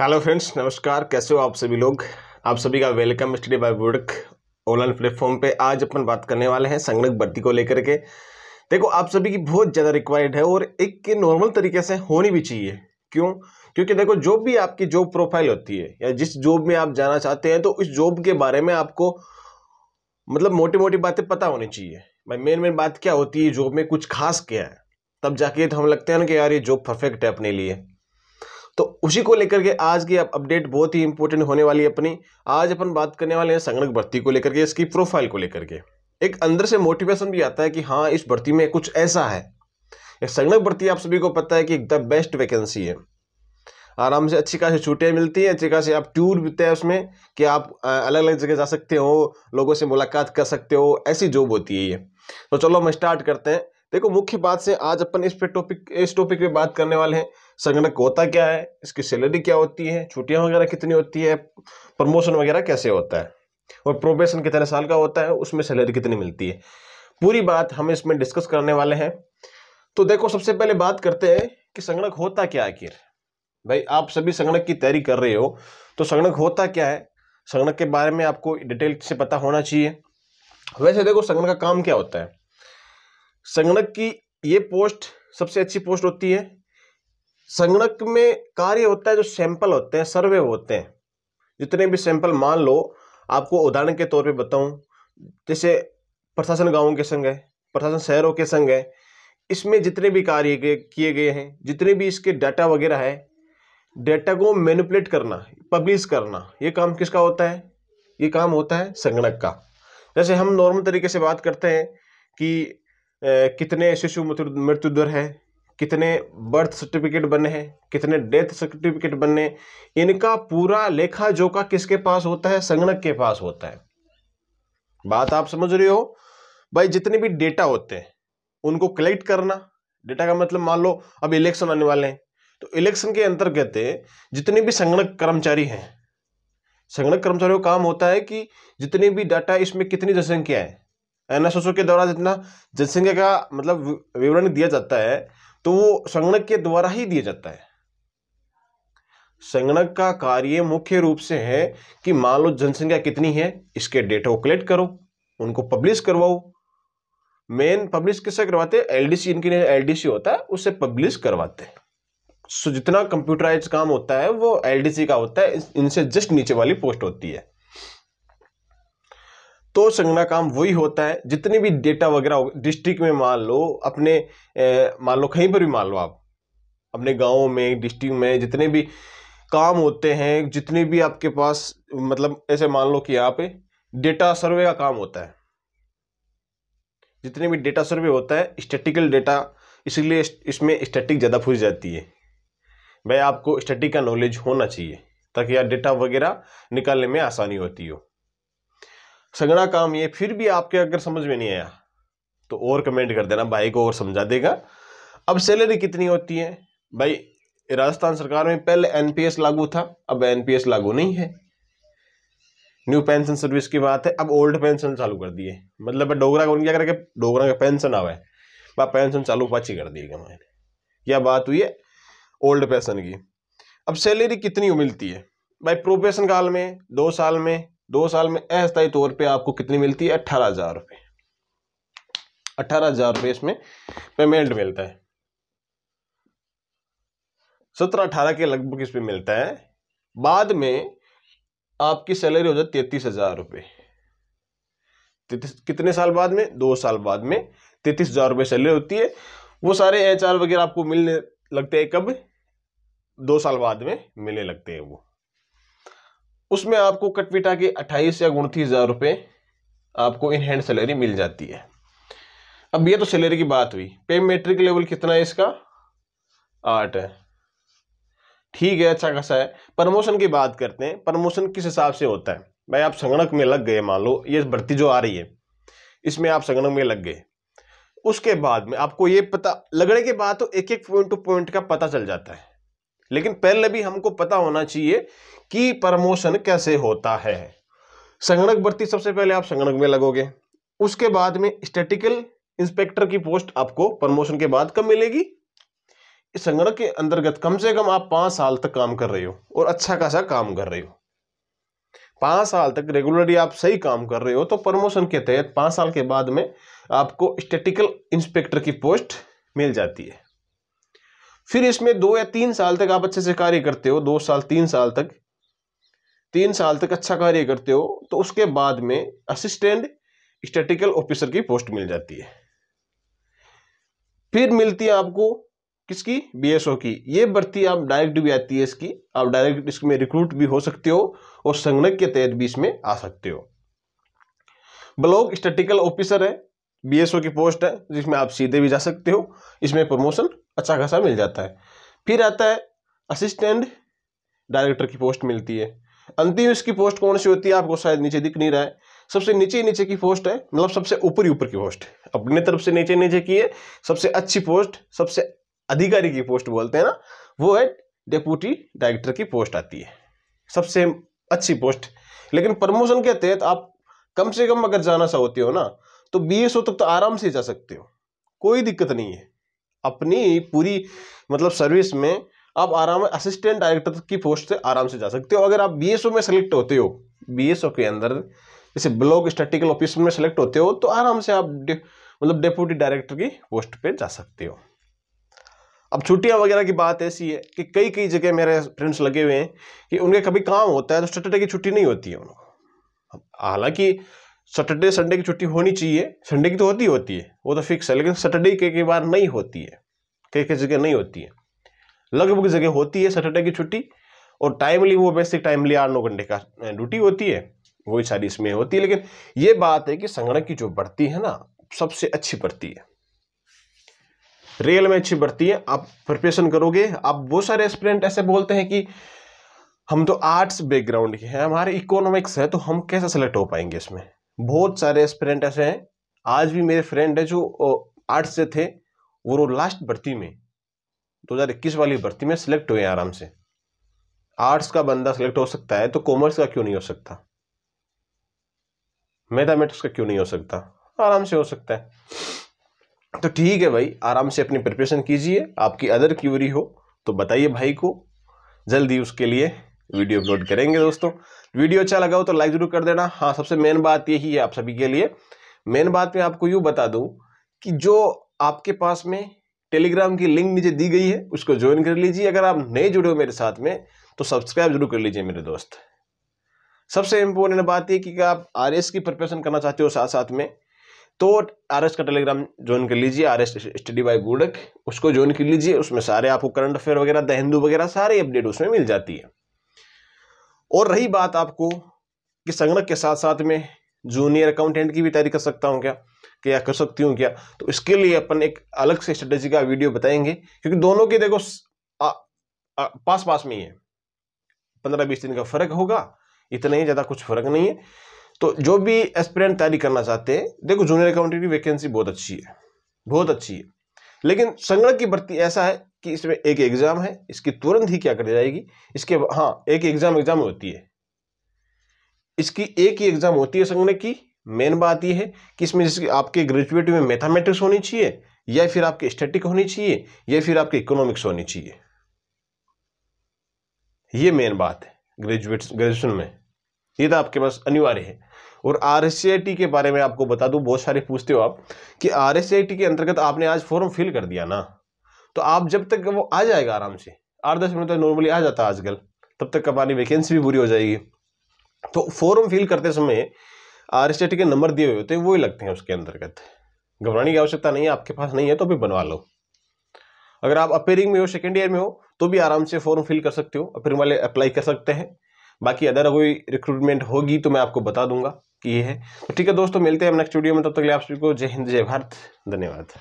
hello friends नमस्कार कैसे हो आप सभी लोग आप सभी का welcome study by work online platform पे आज अपन बात करने वाले हैं संगणक भर्ती को लेकर के देखो आप सभी की बहुत ज़्यादा रिक्वायर्ड है और एक के नॉर्मल तरीके से होनी भी चाहिए क्यों क्योंकि देखो जो भी आपकी जॉब प्रोफाइल होती है या जिस जॉब में आप जाना चाहते हैं तो उस जॉब के बारे में आपको मतलब मोटी मोटी बातें पता होनी चाहिए भाई मेन मेन बात क्या होती है जॉब में कुछ खास क्या है तब जाके तो हम लगते हैं ना कि यार ये जॉब परफेक्ट है अपने लिए तो उसी को लेकर के आज की अपडेट बहुत ही इंपॉर्टेंट होने वाली है अपनी आज अपन बात करने वाले हैं संगणक भर्ती को लेकर के इसकी प्रोफाइल को लेकर के एक अंदर से मोटिवेशन भी आता है कि हाँ इस भर्ती में कुछ ऐसा है संगणक भर्ती आप सभी को पता है कि द बेस्ट वैकेंसी है आराम से अच्छी खासी छूटें मिलती हैं अच्छी खासी आप टूर बीते हैं उसमें कि आप अलग अलग जगह जा सकते हो लोगों से मुलाकात कर सकते हो ऐसी जॉब होती है ये तो चलो हम स्टार्ट करते हैं देखो मुख्य बात से आज अपन इस पे टॉपिक इस टॉपिक पे बात करने वाले हैं संगणक होता क्या है इसकी सैलरी क्या होती है छुट्टियां वगैरह कितनी होती है प्रमोशन वगैरह कैसे होता है और प्रोबेशन कितने साल का होता है उसमें सैलरी कितनी मिलती है पूरी बात हम इसमें डिस्कस करने वाले हैं तो देखो सबसे पहले बात करते हैं कि संगणक होता क्या आखिर भाई आप सभी संगणक की तैयारी कर रहे हो तो संगणक होता क्या है संगणक के बारे में आपको डिटेल से पता होना चाहिए वैसे देखो संगणक का काम क्या होता है संगणक की ये पोस्ट सबसे अच्छी पोस्ट होती है संगणक में कार्य होता है जो सैंपल होते हैं सर्वे होते हैं जितने भी सैंपल मान लो आपको उदाहरण के तौर पे बताऊं जैसे प्रशासन गांवों के संग है प्रशासन शहरों के संग है इसमें जितने भी कार्य किए गए हैं जितने भी इसके डाटा वगैरह है डाटा को मैनिपुलेट करना पब्लिश करना ये काम किसका होता है ये काम होता है संगणक का जैसे हम नॉर्मल तरीके से बात करते हैं कि कितने शिशु मृत्यु दर है कितने बर्थ सर्टिफिकेट बने हैं कितने डेथ सर्टिफिकेट बने इनका पूरा लेखा जोखा किसके पास होता है संगणक के पास होता है बात आप समझ रहे हो भाई जितने भी डेटा होते हैं उनको कलेक्ट करना डेटा का मतलब मान लो अब इलेक्शन आने वाले हैं तो इलेक्शन के अंतर्गत जितने भी संगणक कर्मचारी हैं संगणक कर्मचारियों का काम होता है कि जितने भी डाटा इसमें कितनी जनसंख्या है एनासोसो के द्वारा जितना जनसंख्या का मतलब विवरण दिया जाता है तो वो संगणक के द्वारा ही दिया जाता है संगणक का कार्य मुख्य रूप से है कि मान लो जनसंख्या कितनी है इसके डेटा को कलेक्ट करो उनको पब्लिश करवाओ मेन पब्लिश किससे करवाते हैं एलडीसी इनके लिए एलडीसी होता है उसे पब्लिश करवाते हैं सो जितना कंप्यूटराइज काम होता है वो एलडीसी का होता है इनसे जस्ट नीचे वाली पोस्ट होती है तो संगना काम वही होता है जितने भी डेटा वगैरह हो डिस्ट्रिक्ट में मान लो अपने मान लो कहीं पर भी मान लो आप अपने गाँव में डिस्ट्रिक्ट में जितने भी काम होते हैं जितने भी आपके पास मतलब ऐसे मान लो कि यहाँ पे डेटा सर्वे का काम होता है जितने भी डेटा सर्वे होता है स्टेटिकल डेटा इसलिए इसमें स्टैटिक ज़्यादा फूस जाती है भाई आपको स्टैटिक का नॉलेज होना चाहिए ताकि यार डेटा वगैरह निकालने में आसानी होती हो सगड़ा काम ये फिर भी आपके अगर समझ में नहीं आया तो और कमेंट कर देना भाई को और समझा देगा अब सैलरी कितनी होती है भाई राजस्थान सरकार में पहले एनपीएस लागू था अब एनपीएस लागू नहीं है न्यू पेंशन सर्विस की बात है अब ओल्ड पेंशन चालू कर दिए मतलब डोगरा को क्या करके डोगरा का पेंशन आवा है बा पेंशन चालू पाची कर दिएगा मैंने क्या बात हुई है ओल्ड पेंशन की अब सैलरी कितनी मिलती है भाई प्रोफेशन काल में दो साल में दो साल में अस्थायी तौर पे आपको कितनी मिलती है अट्ठारह हज़ार रुपये अट्ठारह हज़ार रुपये इसमें पेमेंट मिलता है सत्रह अठारह के लगभग इसमें मिलता है बाद में आपकी सैलरी हो जाती तैतीस हज़ार रुपये कितने साल बाद में दो साल बाद में तैतीस हज़ार रुपये सैलरी होती है वो सारे एच वगैरह आपको मिलने लगते हैं कब दो साल बाद में मिलने लगते हैं वो उसमें आपको कटपिटा के अट्ठाईस या उनतीस हज़ार रुपये आपको इन हैंड सैलरी मिल जाती है अब ये तो सैलरी की बात हुई पे मेट्रिक लेवल कितना है इसका आठ है ठीक है अच्छा खासा है प्रमोशन की बात करते हैं प्रमोशन किस हिसाब से होता है भाई आप संगणक में लग गए मान लो ये भर्ती जो आ रही है इसमें आप संगणक में लग गए उसके बाद में आपको ये पता लगने के बाद तो एक एक पॉइंट टू पॉइंट का पता चल जाता है लेकिन पहले भी हमको पता होना चाहिए कि प्रमोशन कैसे होता है संगणक भर्ती सबसे पहले आप संगणक में लगोगे उसके बाद में स्टेटिकल इंस्पेक्टर की पोस्ट आपको प्रमोशन के बाद कब मिलेगी संगणक के अंतर्गत कम से कम आप पांच साल तक काम कर रहे हो और अच्छा खासा काम कर रहे हो पांच साल तक रेगुलरली आप सही काम कर रहे हो तो प्रमोशन के तहत पांच साल के बाद में आपको स्टेटिकल इंस्पेक्टर की पोस्ट मिल जाती है फिर इसमें दो या तीन साल तक आप अच्छे से कार्य करते हो दो साल तीन साल तक तीन साल तक अच्छा कार्य करते हो तो उसके बाद में असिस्टेंट स्टेटिकल ऑफिसर की पोस्ट मिल जाती है फिर मिलती है आपको किसकी बीएसओ की ये भर्ती आप डायरेक्ट भी आती है इसकी आप डायरेक्ट इसमें रिक्रूट भी हो सकते हो और संगणक के तहत भी इसमें आ सकते हो ब्लॉक स्टेटिकल ऑफिसर है बीएसओ की पोस्ट है जिसमें आप सीधे भी जा सकते हो इसमें प्रमोशन अच्छा खासा मिल जाता है फिर आता है असिस्टेंट डायरेक्टर की पोस्ट मिलती है अंतिम इसकी पोस्ट कौन सी होती है आपको शायद नीचे दिख नहीं रहा है सबसे नीचे नीचे की पोस्ट है मतलब सबसे ऊपर ऊपर की पोस्ट अपने तरफ से नीचे नीचे की है सबसे अच्छी पोस्ट सबसे अधिकारी की पोस्ट बोलते हैं ना वो है डेप्यूटी डायरेक्टर की पोस्ट आती है सबसे अच्छी पोस्ट लेकिन प्रमोशन के तहत आप कम से कम अगर जाना चाहते हो ना तो बी हो तक तो आराम से जा सकते हो कोई दिक्कत नहीं है अपनी पूरी मतलब सर्विस में आप आराम असिस्टेंट डायरेक्टर की पोस्ट से आराम से जा सकते हो अगर आप बी में सेलेक्ट होते हो बी के अंदर जैसे ब्लॉक स्टेटिकल ऑफिस में सेलेक्ट होते हो तो आराम से आप मतलब डेप्यूटी डायरेक्टर की पोस्ट पे जा सकते हो अब छुट्टियां वगैरह की बात ऐसी है कि कई कई जगह मेरे फ्रेंड्स लगे हुए हैं कि उनके कभी काम होता है तो सैटरडे की छुट्टी नहीं होती है उनको हालांकि सैटरडे संडे की छुट्टी होनी चाहिए संडे की तो होती होती है वो तो फिक्स है लेकिन सैटरडे कई कई बार नहीं होती है कई कई जगह नहीं होती है लगभग जगह होती है सैटरडे की छुट्टी और टाइमली वो बेसिक टाइमली आठ नौ घंटे का ड्यूटी होती है वही सारी इसमें होती है लेकिन ये बात है कि संगणक की जो बढ़ती है ना सबसे अच्छी बढ़ती है रियल में अच्छी बढ़ती है आप प्रिपरेशन करोगे आप बहुत सारे स्टूडेंट ऐसे बोलते हैं कि हम तो आर्ट्स बैकग्राउंड के हैं हमारे इकोनॉमिक्स है तो हम कैसे सेलेक्ट हो पाएंगे इसमें बहुत सारे एस्पिरेंट ऐसे हैं आज भी मेरे फ्रेंड है जो आर्ट्स से थे वो वो लास्ट भर्ती में 2021 वाली भर्ती में सिलेक्ट हुए आराम से आर्ट्स का बंदा सिलेक्ट हो सकता है तो कॉमर्स का क्यों नहीं हो सकता मैथामेटिक्स का क्यों नहीं हो सकता आराम से हो सकता है तो ठीक है भाई आराम से अपनी प्रिपरेशन कीजिए आपकी अदर क्यूरी हो तो बताइए भाई को जल्दी उसके लिए वीडियो अपलोड करेंगे दोस्तों वीडियो अच्छा लगा हो तो लाइक ज़रूर कर देना हाँ सबसे मेन बात यही है आप सभी के लिए मेन बात मैं आपको यूँ बता दूँ कि जो आपके पास में टेलीग्राम की लिंक नीचे दी गई है उसको ज्वाइन कर लीजिए अगर आप नए जुड़े हो मेरे साथ में तो सब्सक्राइब जरूर कर लीजिए मेरे दोस्त सबसे इम्पोर्टेंट बात यह कि आप आर की प्रिपरेशन करना चाहते हो साथ साथ में तो आर का टेलीग्राम ज्वाइन कर लीजिए आर एस स्टडी बाय गुडक उसको ज्वाइन कर लीजिए उसमें सारे आपको करंट अफेयर वगैरह द हिंदू वगैरह सारे अपडेट उसमें मिल जाती है और रही बात आपको कि संगणक के साथ साथ में जूनियर अकाउंटेंट की भी तैयारी कर सकता हूँ क्या क्या कर सकती हूँ क्या तो इसके लिए अपन एक अलग से स्ट्रेटेजी का वीडियो बताएंगे क्योंकि दोनों के देखो आ, आ, पास पास में ही है पंद्रह बीस दिन का फर्क होगा इतना ही ज़्यादा कुछ फर्क नहीं है तो जो भी एस्पिरेंट तैयारी करना चाहते हैं देखो जूनियर अकाउंटेंट की वैकेंसी बहुत अच्छी है बहुत अच्छी है लेकिन संगणक की भर्ती ऐसा है कि इसमें एक एग्ज़ाम है इसकी तुरंत ही क्या करी जाएगी इसके हाँ एक एग्ज़ाम एग्ज़ाम होती है इसकी एक ही एग्ज़ाम होती है संगणक की मेन बात यह है कि इसमें जैसे आपके ग्रेजुएट में मैथामेटिक्स होनी चाहिए या फिर आपके स्टेटिक होनी चाहिए या फिर आपके इकोनॉमिक्स होनी चाहिए ये मेन बात है ग्रेजुएट ग्रेजुएशन में ये तो आपके पास अनिवार्य है और आर के बारे में आपको बता दूं बहुत सारे पूछते हो आप कि आर के अंतर्गत आपने आज फॉर्म फिल कर दिया ना तो आप जब तक वो आ जाएगा आराम से आठ दस मिनट तक तो नॉर्मली आ जाता है आजकल तब तक हमारी वैकेंसी भी पूरी हो जाएगी तो फॉर्म फिल करते समय आर एस के नंबर दिए हुए होते हैं वही लगते हैं उसके अंतर्गत घबराने की आवश्यकता नहीं है आपके पास नहीं है तो भी बनवा लो अगर आप अपेयरिंग में हो सेकेंड ईयर में हो तो भी आराम से फॉर्म फिल कर सकते हो अपेयरिंग वाले अप्लाई कर सकते हैं बाकी अदर कोई रिक्रूटमेंट होगी तो मैं आपको बता दूंगा कि ये है तो ठीक है दोस्तों मिलते हैं नेक्स्ट वीडियो में तब तक तक आप सभी को जय हिंद जय भारत धन्यवाद